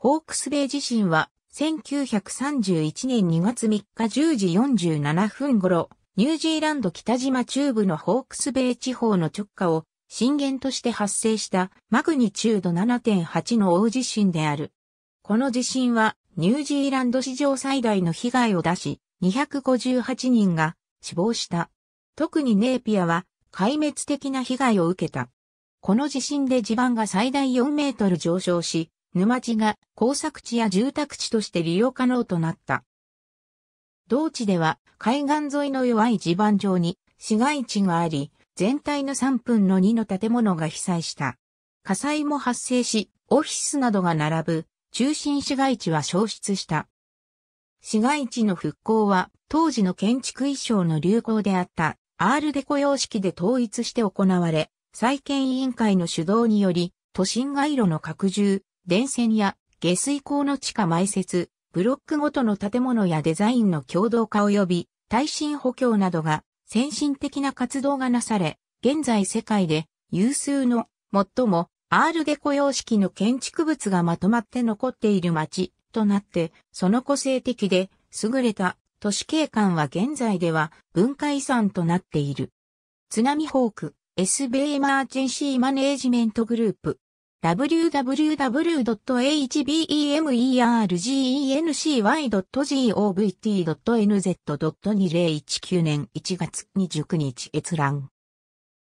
ホークスベイ地震は、1931年2月3日10時47分頃、ニュージーランド北島中部のホークスベイ地方の直下を震源として発生したマグニチュード7.8の大地震である。この地震はニュージーランド史上最大の被害を出し、258人が死亡した。特にネーピアは壊滅的な被害を受けた。この地震で地盤が最大4メートル上昇し、沼地が工作地や住宅地として利用可能となった。同地では海岸沿いの弱い地盤上に市街地があり、全体の3分の2の建物が被災した。火災も発生し、オフィスなどが並ぶ中心市街地は消失した。市街地の復興は当時の建築衣装の流行であったアールデコ様式で統一して行われ、再建委員会の主導により都心街路の拡充、電線や下水溝の地下埋設、ブロックごとの建物やデザインの共同化及び耐震補強などが先進的な活動がなされ、現在世界で有数の最もアールデコ様式の建築物がまとまって残っている街となって、その個性的で優れた都市景観は現在では文化遺産となっている。津波ホーク、SB エマーチェンシーマネージメントグループ。www.hbemergency.govt.2019 n z 年1月29日閲覧。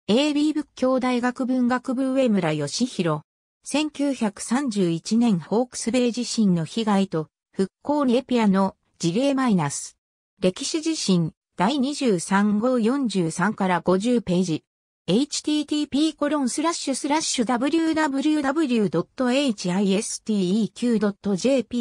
AB 仏教大学文学部上村義弘。1931年ホークスベイ地震の被害と復興ネピアの事例マイナス。歴史地震第23号43から50ページ。http://www.histeq.jp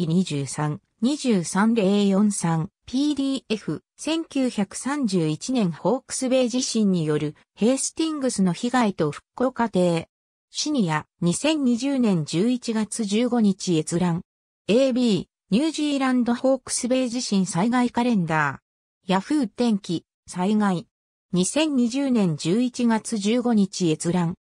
KAISHI23 23043 PDF 1931年ホークスベイ地震によるヘースティングスの被害と復興過程シニア2020年11月15日閲覧 AB ニュージーランドホークスベイ地震災害カレンダーヤフー天気災害2020年11月15日閲覧。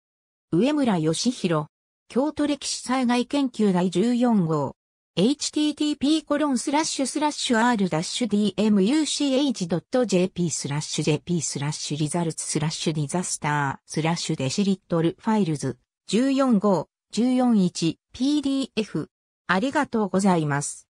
上村義弘。京都歴史災害研究第14号。http コロンスラッシュスラッシュ r-dmuch.jp スラッシュ jp スラッシュリザルツスラッシュディザスタースラッシュデシリットルファイルズ14号141 PDF ありがとうございます。